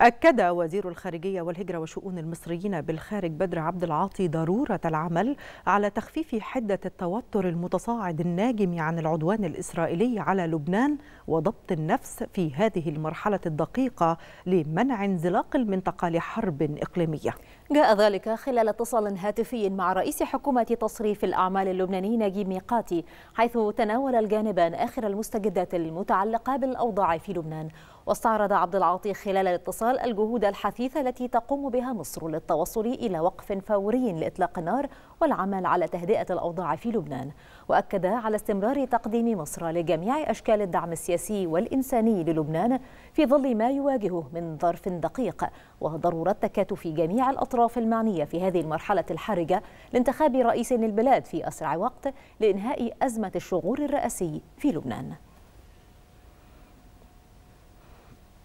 أكد وزير الخارجية والهجرة وشؤون المصريين بالخارج بدر عبد العاطي ضرورة العمل على تخفيف حدة التوتر المتصاعد الناجم عن العدوان الإسرائيلي على لبنان وضبط النفس في هذه المرحلة الدقيقة لمنع انزلاق المنطقة لحرب إقليمية جاء ذلك خلال اتصال هاتفي مع رئيس حكومة تصريف الأعمال اللبناني نجيب ميقاتي حيث تناول الجانبان آخر المستجدات المتعلقة بالأوضاع في لبنان واستعرض عبد العاطي خلال الاتصال خلال الجهود الحثيثة التي تقوم بها مصر للتوصل إلى وقف فوري لإطلاق النار والعمل على تهدئة الأوضاع في لبنان وأكد على استمرار تقديم مصر لجميع أشكال الدعم السياسي والإنساني للبنان في ظل ما يواجهه من ظرف دقيق وضرورة تكاتف جميع الأطراف المعنية في هذه المرحلة الحرجة لانتخاب رئيس للبلاد في أسرع وقت لإنهاء أزمة الشغور الرئاسي في لبنان